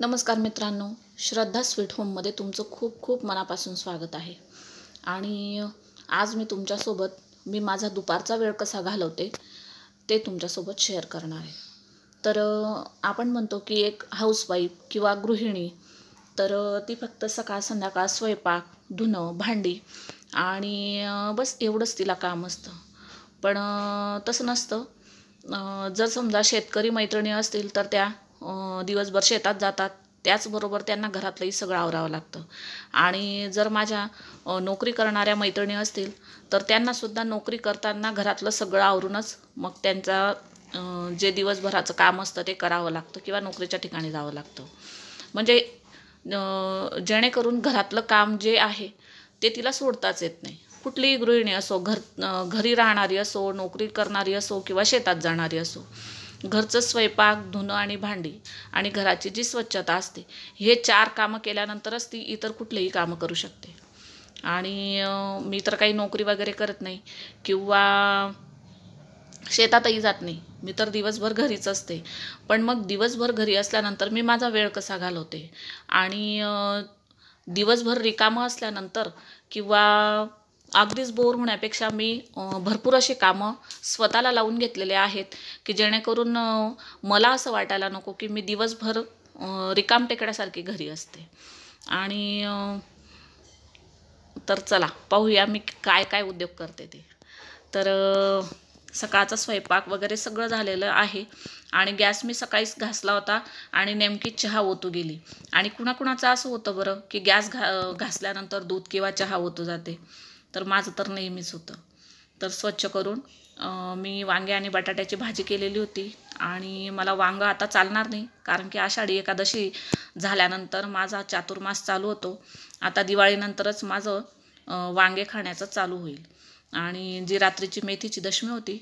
नमस्कार मित्रांनो श्रद्धा स्वीट होममध्ये तुमचं खूप खूप मनापासून स्वागत आहे आणि आज मी तुमच्यासोबत मी माझा दुपारचा वेळ कसा घालवते ते तुमच्यासोबत शेअर करणार आहे तर आपण म्हणतो की एक हाऊसवाईफ किंवा गृहिणी तर ती फक्त सकाळ संध्याकाळ स्वयंपाक धुणं भांडी आणि बस एवढंच तिला काम असतं पण तसं नसतं जर समजा शेतकरी मैत्रिणी असतील तर त्या दिवसभर शेतात जातात त्याचबरोबर त्यांना घरातलंही सगळं आवरावं लागतं आणि जर माझ्या नोकरी करणाऱ्या मैत्रिणी असतील तर त्यांनासुद्धा नोकरी करताना घरातलं सगळं आवरूनच मग त्यांचा जे दिवसभराचं काम असतं ते करावं लागतं किंवा नोकरीच्या ठिकाणी जावं लागतं म्हणजे जेणेकरून घरातलं काम जे आहे ते तिला सोडताच येत नाही कुठलीही गृहिणी असो घर घरी राहणारी असो नोकरी करणारी असो किंवा शेतात जाणारी असो घरचं स्वयंपाक धुणं आणि भांडी आणि घराची जी स्वच्छता असते हे चार कामं केल्यानंतरच ती इतर कुठलेही कामं करू शकते आणि मी तर काही नोकरी वगैरे करत नाही किंवा शेतातही जात नाही मी तर दिवसभर घरीच असते पण मग दिवसभर घरी असल्यानंतर मी माझा वेळ कसा घालवते आणि दिवसभर रिकामं असल्यानंतर किंवा अगदीच बोर होण्यापेक्षा मी भरपूर असे कामं स्वतःला लावून घेतलेले आहेत की जेणेकरून मला असं वाटायला नको की मी दिवसभर रिकाम टेकड्यासारखी घरी असते आणि तर चला पाहूया मी काय काय उद्योग करते ते तर सकाळचा स्वयंपाक वगैरे सगळं झालेलं आहे आणि गॅस मी सकाळीच घासला होता आणि नेमकी चहा ओतू गेली आणि कुणाकुणाचं असं होतं बरं की गॅस घा घासल्यानंतर दूध किंवा चहा ओतू जाते तर माझं तर नेहमीच होतं तर स्वच्छ करून मी वांगे आणि बटाट्याची भाजी केलेली होती आणि मला वांगं आता चालणार नाही कारण की आषाढी एकादशी झाल्यानंतर माझा चातुर्मास चालू होतो आता दिवाळीनंतरच माझं वांगे खाण्याचं चालू होईल आणि जी रात्रीची मेथीची दशमी होती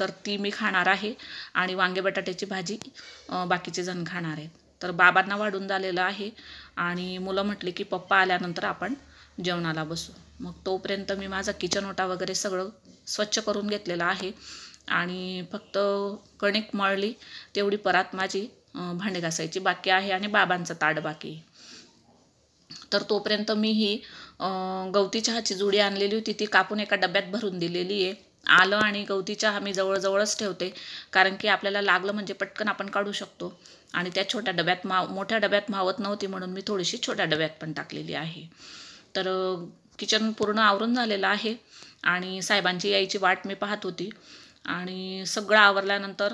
तर ती मी खाणार आहे आणि वांगे बटाट्याची भाजी बाकीचे जण खाणार आहेत तर बाबांना वाढून झालेलं आहे आणि मुलं म्हटले की पप्पा आल्यानंतर आपण जेवणाला बसू मग तोपर्यंत मी माझा किचन ओटा वगैरे सगळं स्वच्छ करून घेतलेला आहे आणि फक्त कणिक मळली तेवढी परात माझी भांडे घासायची बाकी आहे आणि बाबांचा ताड बाकी तर तोपर्यंत मी ही गवती चहाची जुडी आणलेली होती ती कापून एका डब्यात भरून दिलेली आहे आलं आणि गवती चहा मी जवळजवळच ठेवते कारण की आपल्याला लागलं म्हणजे पटकन आपण काढू शकतो आणि त्या छोट्या डब्यात माव मोठ्या डब्यात मावत नव्हती म्हणून मी थोडीशी छोट्या डब्यात पण टाकलेली आहे तर किचन पूर्ण आवरून झालेलं आहे आणि साहेबांची यायची वाट मी पाहत होती आणि सगळं आवरल्यानंतर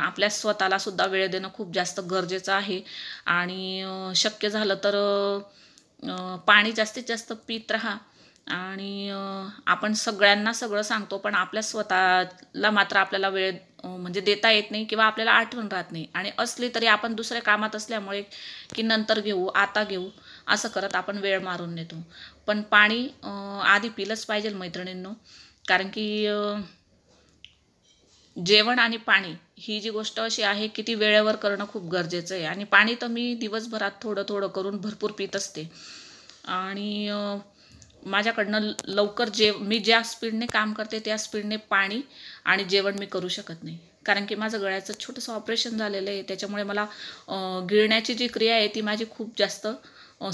आपल्या स्वतःला सुद्धा वेळ देणं खूप जास्त गरजेचं आहे आणि शक्य झालं तर पाणी जास्तीत जास्त पित राहा आणि आपण सगळ्यांना सगळं सांगतो पण आपल्या स्वतःला मात्र आपल्याला वेळ म्हणजे देता येत नाही किंवा आपल्याला आठवण राहत नाही आणि असली तरी आपण दुसऱ्या कामात असल्यामुळे की नंतर घेऊ आता घेऊ असं करत आपण वेळ मारून नेतो पण पाणी आधी पिलंच पाहिजे मैत्रिणींनो कारण की जेवण आणि पाणी ही जी गोष्ट अशी आहे की ती वेळेवर करणं खूप गरजेचं आहे आणि पाणी तर मी दिवसभरात थोडं थोडं करून भरपूर पित असते आणि माझ्याकडनं लवकर जेव मी ज्या स्पीडने काम करते त्या स्पीडने पाणी आणि जेवण मी करू शकत नाही कारण की माझं गळ्याचं छोटंसं ऑपरेशन झालेलं आहे त्याच्यामुळे मला गिळण्याची जी क्रिया आहे ती माझी खूप जास्त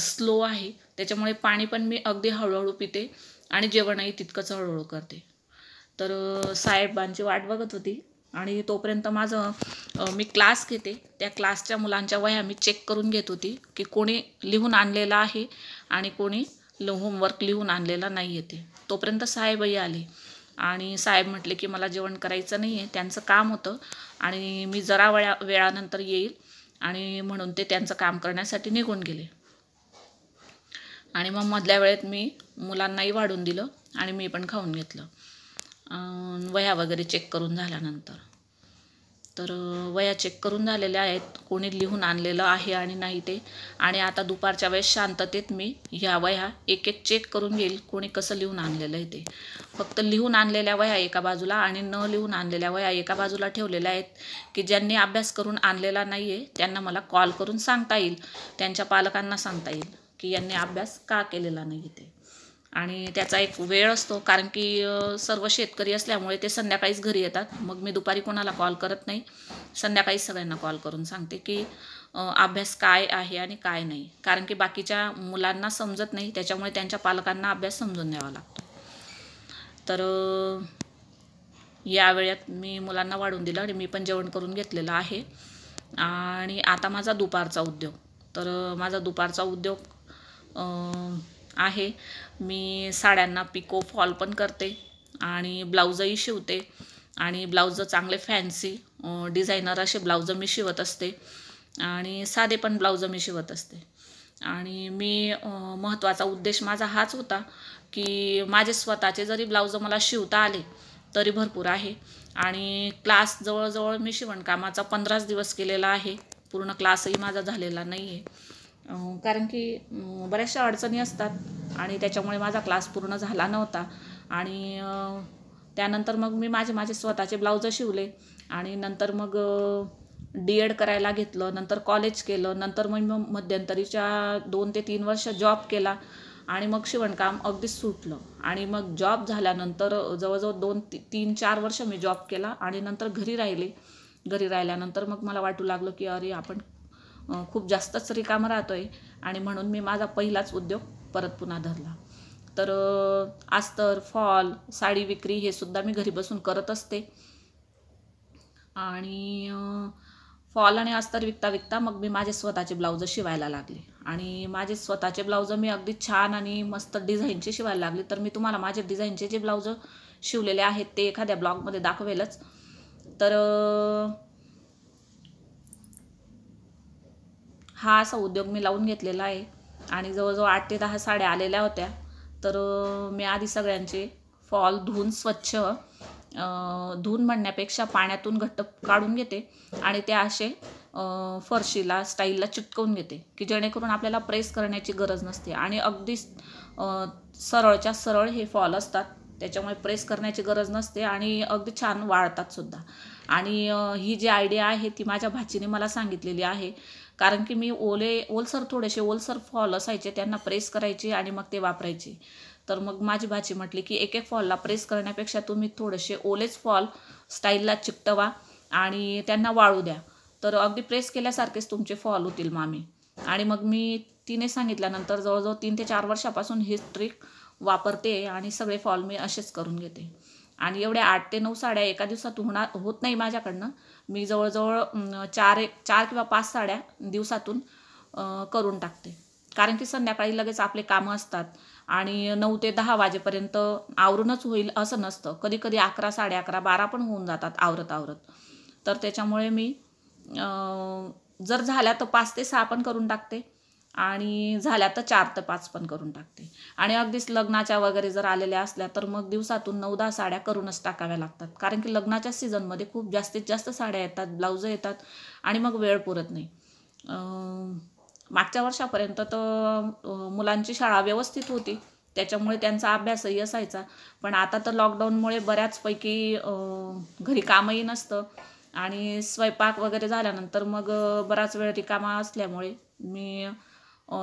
स्लो आहे त्याच्यामुळे पाणी पण मी अगदी हळूहळू पिते आणि जेवणही तितकंच हळूहळू करते तर साहेबांची वाट बघत होती आणि तोपर्यंत माझं मी क्लास घेते त्या क्लासच्या मुलांच्या वया मी चेक करून घेत होती की कोणी लिहून आणलेलं आहे आणि कोणी होमवर्क लिहून आणलेला नाही येते तोपर्यंत साहेबही आले आणि साहेब म्हटले की मला जेवण करायचं नाही आहे त्यांचं काम होतं आणि मी जरा वेळा वेळानंतर येईल आणि म्हणून ते त्यांचं काम करण्यासाठी निघून गेले आणि मग मधल्या वेळेत मी मुलांनाही वाढून दिलं आणि मी पण खाऊन घेतलं वया वगैरे चेक करून झाल्यानंतर तर वया चेक करून झालेल्या आहेत कोणी लिहून आणलेलं आहे आणि नाही ते आणि आता दुपारच्या वेळेस शांततेत मी ह्या वया एक एक चेक करून घेईल कोणी कसं लिहून आणलेलं आहे ते फक्त लिहून आणलेल्या वया एका बाजूला आणि न लिहून आणलेल्या वया एका बाजूला ठेवलेल्या आहेत की ज्यांनी अभ्यास करून आणलेला नाही आहे त्यांना मला कॉल करून सांगता येईल त्यांच्या पालकांना सांगता येईल की यांनी अभ्यास का केलेला नाही इथे आणि त्याचा एक वेळ असतो कारण की सर्व शेतकरी असल्यामुळे ते संध्याकाळीच घरी येतात मग मी दुपारी कोणाला कॉल करत नाही संध्याकाळीच सगळ्यांना कॉल करून सांगते की अभ्यास काय आहे आणि काय नाही कारण की बाकीच्या मुलांना समजत नाही त्याच्यामुळे त्यांच्या पालकांना अभ्यास समजून द्यावा लागतो तर या वेळेत मी मुलांना वाढून दिलं आणि मी पण जेवण करून घेतलेलं आहे आणि आता माझा दुपारचा उद्योग तर माझा दुपारचा उद्योग आहे मी साड्यांना पिको फॉल पण करते आणि ब्लाऊजही शिवते आणि ब्लाऊज चांगले फॅन्सी डिझायनर असे ब्लाऊज मी शिवत असते आणि साधे पण ब्लाऊजं मी शिवत असते आणि मी महत्त्वाचा उद्देश माझा हाच होता की माझे स्वतःचे जरी ब्लाऊज मला शिवता आले तरी भरपूर आहे आणि क्लास जवळजवळ मी शिवणकामाचा पंधराच दिवस केलेला आहे पूर्ण क्लासही माझा झालेला नाही आहे कारण की बऱ्याचशा अडचणी असतात आणि त्याच्यामुळे माझा क्लास पूर्ण झाला नव्हता आणि त्यानंतर मग मी माझे माझे स्वतःचे ब्लाऊज शिवले आणि नंतर मग डी एड करायला घेतलं नंतर कॉलेज केलं नंतर मग मग मध्यंतरीच्या दोन ते तीन वर्ष जॉब केला आणि मग शिवणकाम अगदीच सुटलं आणि मग जॉब झाल्यानंतर जवळजवळ दोन ती तीन चार वर्ष मी जॉब केला आणि नंतर घरी राहिले घरी राहिल्यानंतर मग मला वाटू लागलं की अरे आपण खूप जास्तच रिकाम राहतो आहे आणि म्हणून मी माझा पहिलाच उद्योग परत पुन्हा धरला तर अस्तर फॉल साडी विक्री हे सुद्धा मी घरी बसून करत असते आणि फॉल आणि अस्तर विकता विकता मग मी माझे स्वतःचे ब्लाऊजं शिवायला लागले आणि माझे स्वतःचे ब्लाऊज मी अगदी छान आणि मस्त डिझाईनचे शिवायला लागले तर मी तुम्हाला माझे डिझाईनचे जे ब्लाऊजं शिवलेले आहेत ते एखाद्या ब्लॉगमध्ये दाखवेलच तर हा असा उद्योग मी लावून घेतलेला आहे आणि जवळजवळ आठ ते दहा साड्या आलेल्या होत्या तर मी आधी सगळ्यांचे फॉल धुवून स्वच्छ धुवून म्हणण्यापेक्षा पाण्यातून घट्ट काढून घेते आणि ते असे फरशीला स्टाईलला चिटकवून घेते की जेणेकरून आपल्याला प्रेस करण्याची गरज नसते आणि अगदी सरळच्या सरळ हे फॉल असतात त्याच्यामुळे प्रेस करण्याची गरज नसते आणि अगदी छान वाळतात सुद्धा आणि ही जी आयडिया आहे ती माझ्या भाचीने मला सांगितलेली आहे कारण की मी ओले ओलसर थोडेसे ओलसर फॉल असायचे त्यांना प्रेस करायची आणि मग ते वापरायचे तर मग माझी भाची म्हटली की एक एक फॉलला प्रेस करण्यापेक्षा तुम्ही थोडेसे ओलेच फॉल स्टाईलला चिकटवा आणि त्यांना वाळू द्या तर अगदी प्रेस केल्यासारखेच तुमचे फॉल होतील मामी आणि मग मी तिने सांगितल्यानंतर जवळजवळ तीन ते चार वर्षापासून हे ट्रिक वापरते आणि सगळे फॉल मी असेच करून घेते आणि एवढ्या आठ ते नऊ साड्या एका दिवसात होणार होत नाही माझ्याकडनं मी जवळजवळ चार एक चार किंवा पाच साड्या दिवसातून करून टाकते कारण की संध्याकाळी लगेच आपले कामं असतात आणि नऊ ते दहा वाजेपर्यंत आवरूनच होईल असं नसतं कधी कधी अकरा साडे अकरा बारा पण होऊन जातात आवरत आवरत तर त्याच्यामुळे मी जर झाल्या तर पाच ते सहा पण करून टाकते आणि झाल्या तर चार ते पाच पण करून टाकते आणि अगदीच लग्नाच्या वगैरे जर आलेल्या असल्या तर मग दिवसातून नऊ दहा साड्या करूनच टाकाव्या लागतात कारण की लग्नाच्या सीझनमध्ये खूप जास्तीत जास्त साड्या येतात ब्लाऊज येतात आणि मग वेळ पुरत नाही मागच्या वर्षापर्यंत तर मुलांची शाळा व्यवस्थित होती त्याच्यामुळे त्यांचा अभ्यासही असायचा पण आता तर लॉकडाऊनमुळे बऱ्याचपैकी घरी कामही नसतं आणि स्वयंपाक वगैरे झाल्यानंतर मग बराच वेळ रिकामा असल्यामुळे मी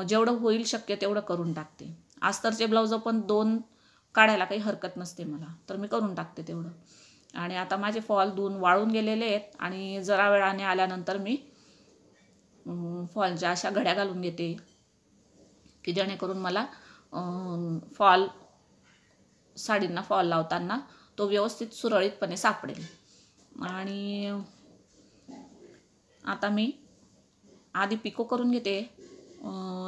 जेवढं होईल शक्य तेवढं करून टाकते अस्तरचे ब्लाऊज पण दोन काढायला काही हरकत नसते मला तर मी करून टाकते तेवढं आणि आता माझे फॉल दोन वाळून गेलेले आहेत आणि जरा वेळाने आल्यानंतर मी फॉलच्या अशा घड्या घालून घेते की जेणेकरून मला फॉल साडींना फॉल लावताना तो व्यवस्थित सुरळीतपणे सापडेल आणि आता मी आधी पिको करून घेते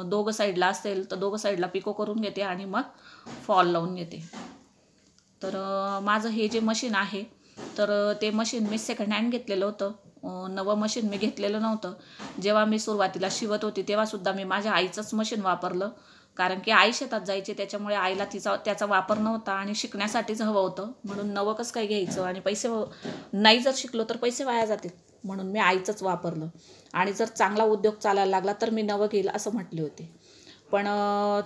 दोघं साईडला असेल तर दोघं साईडला पिको करून घेते आणि मग फॉल लावून घेते तर माझं हे जे मशीन आहे तर ते मशीन मी सेकंड हँड घेतलेलं होतं नवं मशीन मी घेतलेलं नव्हतं जेव्हा मी सुरुवातीला शिवत होती तेव्हासुद्धा मी माझ्या आईचंच मशीन वापरलं कारण की आई शेतात जायचे त्याच्यामुळे आईला तिचा त्याचा वापर नव्हता आणि शिकण्यासाठीच हवं होतं म्हणून नवं कसं काय घ्यायचं आणि पैसे नाही जर शिकलो तर पैसे वाया जातील म्हणून मी आईचंच वापरलं आणि जर चांगला उद्योग चालायला लागला तर मी नवं घेईल असं म्हटले होते पण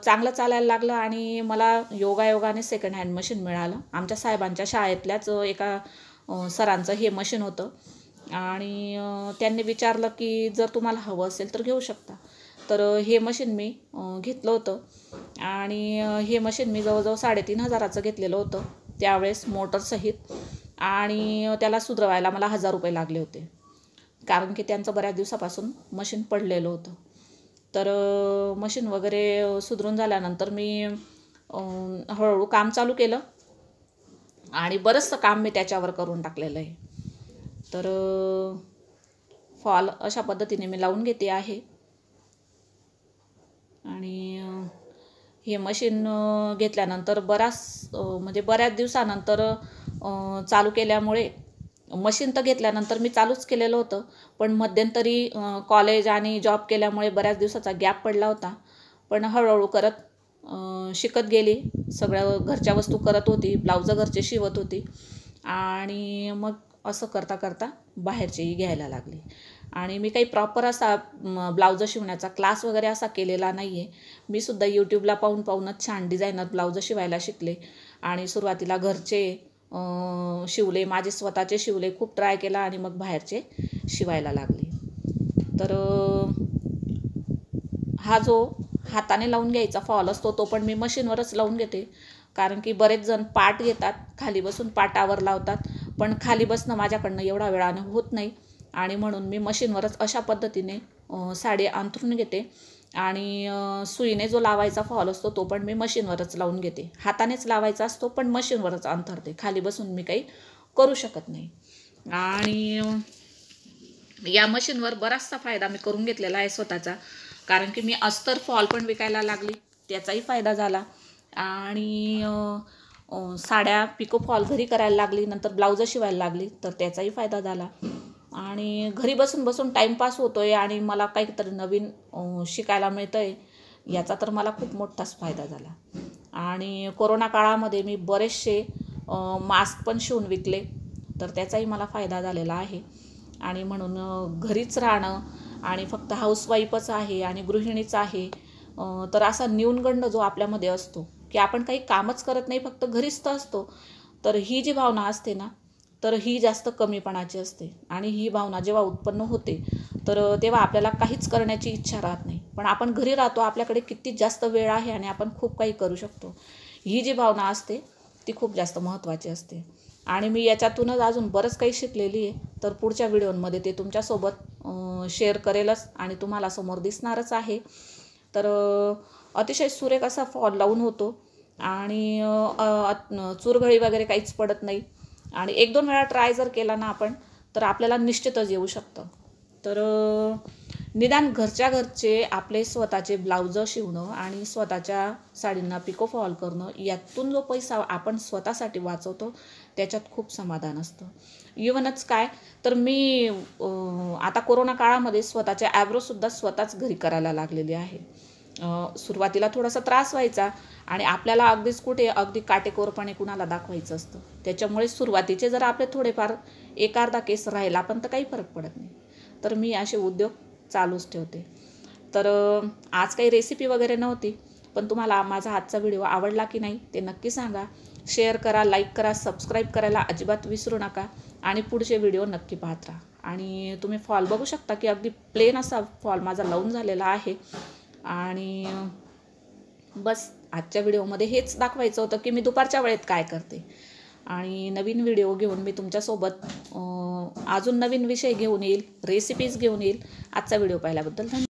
चांगलं चालायला लागलं आणि मला योगायोगाने सेकंड हँड मशीन मिळालं आमच्या साहेबांच्या शाळेतल्याच एका सरांचं हे मशीन होतं आणि त्यांनी विचारलं की जर तुम्हाला हवं असेल तर घेऊ शकता तर हे मशीन मी घेतलं होतं आणि हे मशीन मी जवळजवळ साडेतीन हजाराचं घेतलेलं होतं त्यावेळेस मोटरसहित आणि त्याला सुधरवायला मला हजार रुपये लागले होते कारण की त्यांचं बऱ्याच दिवसापासून मशीन पडलेलं होतं तर मशीन वगैरे सुधरून झाल्यानंतर मी हळूहळू काम चालू केलं आणि बरंचसं काम मी त्याच्यावर करून टाकलेलं आहे तर फॉल अशा पद्धतीने मी लावून घेते आहे आणि हे मशीन घेतल्यानंतर बराच म्हणजे बऱ्याच दिवसानंतर चालू केल्यामुळे मशीन तर घेतल्यानंतर मी चालूच केलेलं होतं पण मध्यंतरी कॉलेज आणि जॉब केल्यामुळे बऱ्याच दिवसाचा गॅप पडला होता पण हळूहळू करत शिकत गेली सगळ्या घरच्या वस्तू करत होती ब्लाउजं घरचे शिवत होती आणि मग असं करता करता बाहेरचेही घ्यायला लागले आणि मी काही प्रॉपर असा ब्लाऊज शिवण्याचा क्लास वगैरे असा केलेला नाही आहे मी सुद्धा यूट्यूबला पाहून पाहूनच छान डिझायनर ब्लाऊजं शिवायला शिकले आणि सुरुवातीला घरचे शिवले माझे स्वतःचे शिवले खूप ट्राय केला आणि मग बाहेरचे शिवायला लागले तर हा जो हाताने लावून घ्यायचा फॉल असतो तो पण मी मशीनवरच लावून घेते कारण की बरेच जण पाट घेतात खाली बसून पाटावर लावतात पण खाली बसणं माझ्याकडनं एवढा वेळानं होत नाही आणि म्हणून मी मशीनवरच अशा पद्धतीने साडी अंथरून घेते आणि सुईने जो लावायचा फॉल असतो तो पण मी मशीनवरच लावून घेते हातानेच लावायचा असतो पण मशीनवरच अंतरते खाली बसून मी काही करू शकत नाही आणि या मशीनवर बराचसा फायदा मी करून घेतलेला आहे स्वतःचा कारण की मी अस्तर फॉल पण विकायला लागली त्याचाही फायदा झाला आणि साड्या पिको फॉल घरी करायला लागली नंतर ब्लाऊज शिवायला लागली तर त्याचाही फायदा झाला आणि घरी बसून बसून टाईमपास होतो आहे आणि मला काहीतरी नवीन शिकायला मिळतं आहे याचा तर मला खूप मोठाच फायदा झाला आणि कोरोना काळामध्ये मी बरेचसे मास्क पण शिवून विकले तर त्याचाही मला फायदा झालेला आहे आणि म्हणून घरीच राहणं आणि फक्त हाऊसवाईफच आहे आणि गृहिणीच आहे तर असा न्यूनगंड जो आपल्यामध्ये असतो की आपण काही कामच करत नाही फक्त घरीच तर असतो तर ही जी भावना असते ना तर ही जास्त कमीपणाची असते आणि ही भावना जेव्हा उत्पन्न होते तर तेव्हा आपल्याला काहीच करण्याची इच्छा राहत नाही पण आपण घरी राहतो आपल्याकडे किती जास्त वेळ आहे आणि आपण खूप काही करू शकतो ही जी भावना असते ती खूप जास्त महत्त्वाची असते आणि मी याच्यातूनच अजून बरंच काही शिकलेली आहे तर पुढच्या व्हिडिओमध्ये ते तुमच्यासोबत शेअर करेलच आणि तुम्हाला समोर दिसणारच आहे तर अतिशय सुरेख असा फॉल लावून होतो आणि चुरघळी वगैरे काहीच पडत नाही आणि एक दोन वेळा ट्राय जर केला ना आपण तर आपल्याला निश्चितच येऊ शकतं तर निदान घरच्या घरचे आपले स्वतःचे ब्लाउज शिवणं आणि स्वतःच्या साडींना पिको फॉल करणं यातून जो पैसा आपण स्वतःसाठी वाचवतो त्याच्यात खूप समाधान असतं इवनच काय तर मी आता कोरोना काळामध्ये स्वतःच्या ॲब्रोसुद्धा स्वतःच घरी करायला लागलेली आहे सुरुवातीला थोडासा त्रास व्हायचा आणि आपल्याला अगदीच कुठे अगदी काटेकोरपणे कुणाला दाखवायचं असतं त्याच्यामुळे सुरुवातीचे जर आपले थोडेफार एक अर्धा केस राहिला पण तर काही फरक पडत नाही तर मी असे उद्योग चालूच ठेवते तर आज काही रेसिपी वगैरे नव्हती पण तुम्हाला माझा आजचा व्हिडिओ आवडला की नाही ते नक्की सांगा शेअर करा लाईक करा सबस्क्राईब करायला अजिबात विसरू नका आणि पुढचे व्हिडिओ नक्की पाहत राहा आणि तुम्ही फॉल बघू शकता की अगदी प्लेन असा फॉल माझा लावून झालेला आहे आणि बस आजच्या व्हिडिओमध्ये हेच दाखवायचं होतं की मी दुपारच्या वेळेत काय करते आणि नवीन व्हिडिओ घेऊन मी तुमच्यासोबत अजून नवीन विषय घेऊन येईल रेसिपीज घेऊन येईल आजचा व्हिडिओ पाहिल्याबद्दल धन्यवाद